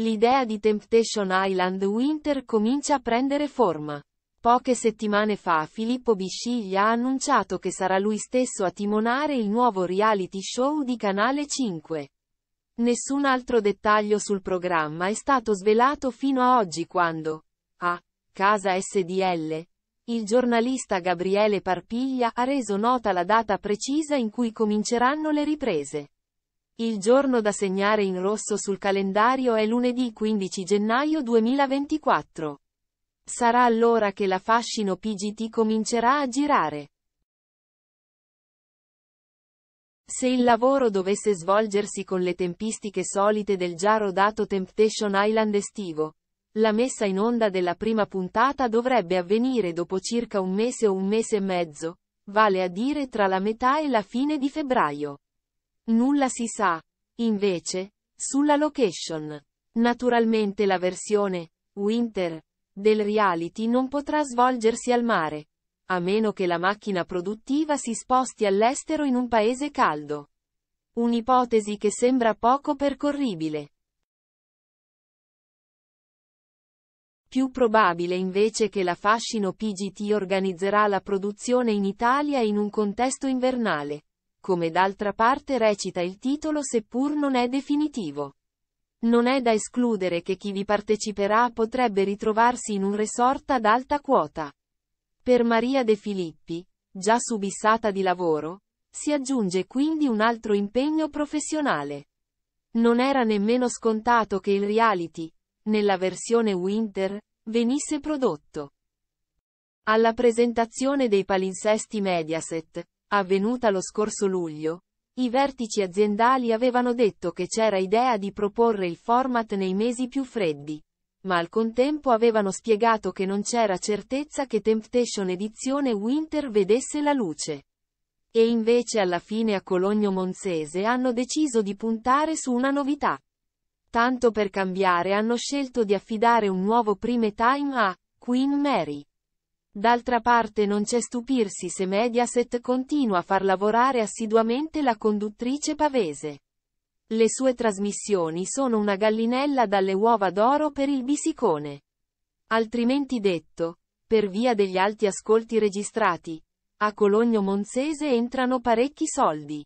L'idea di Temptation Island Winter comincia a prendere forma. Poche settimane fa Filippo Bisciglia ha annunciato che sarà lui stesso a timonare il nuovo reality show di Canale 5. Nessun altro dettaglio sul programma è stato svelato fino a oggi quando, a Casa SDL, il giornalista Gabriele Parpiglia ha reso nota la data precisa in cui cominceranno le riprese. Il giorno da segnare in rosso sul calendario è lunedì 15 gennaio 2024. Sarà allora che la fascino PGT comincerà a girare. Se il lavoro dovesse svolgersi con le tempistiche solite del già rodato Temptation Island estivo, la messa in onda della prima puntata dovrebbe avvenire dopo circa un mese o un mese e mezzo, vale a dire tra la metà e la fine di febbraio. Nulla si sa, invece, sulla location. Naturalmente la versione winter del reality non potrà svolgersi al mare, a meno che la macchina produttiva si sposti all'estero in un paese caldo. Un'ipotesi che sembra poco percorribile. Più probabile invece che la Fascino PGT organizzerà la produzione in Italia in un contesto invernale come d'altra parte recita il titolo seppur non è definitivo. Non è da escludere che chi vi parteciperà potrebbe ritrovarsi in un resort ad alta quota. Per Maria De Filippi, già subissata di lavoro, si aggiunge quindi un altro impegno professionale. Non era nemmeno scontato che il reality, nella versione winter, venisse prodotto. Alla presentazione dei palinsesti Mediaset, avvenuta lo scorso luglio, i vertici aziendali avevano detto che c'era idea di proporre il format nei mesi più freddi, ma al contempo avevano spiegato che non c'era certezza che Temptation edizione Winter vedesse la luce. E invece alla fine a Cologno Monzese hanno deciso di puntare su una novità. Tanto per cambiare hanno scelto di affidare un nuovo prime time a Queen Mary. D'altra parte non c'è stupirsi se Mediaset continua a far lavorare assiduamente la conduttrice pavese. Le sue trasmissioni sono una gallinella dalle uova d'oro per il bisicone. Altrimenti detto, per via degli alti ascolti registrati, a Cologno Monzese entrano parecchi soldi.